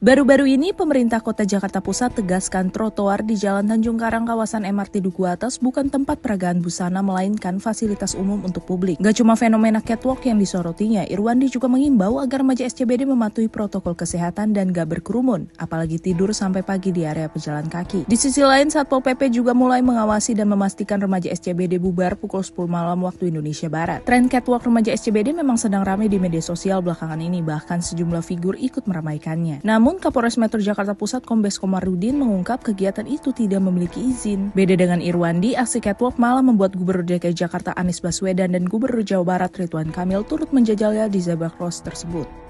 Baru-baru ini, pemerintah kota Jakarta Pusat tegaskan trotoar di Jalan Tanjung Karang kawasan MRT Duku Atas bukan tempat peragaan busana melainkan fasilitas umum untuk publik. Gak cuma fenomena catwalk yang disorotinya, Irwandi juga mengimbau agar remaja SCBD mematuhi protokol kesehatan dan gak berkerumun, apalagi tidur sampai pagi di area pejalan kaki. Di sisi lain, Satpol PP juga mulai mengawasi dan memastikan remaja SCBD bubar pukul 10 malam waktu Indonesia Barat. Tren catwalk remaja SCBD memang sedang ramai di media sosial belakangan ini, bahkan sejumlah figur ikut meramaikannya. Namun, namun Kapolres Metro Jakarta Pusat Kombes Komarudin mengungkap kegiatan itu tidak memiliki izin. Beda dengan Irwandi, aksi catwalk malah membuat Gubernur DKI Jakarta Anies Baswedan dan Gubernur Jawa Barat Ridwan Kamil turut menjajalnya di Zebra Cross tersebut.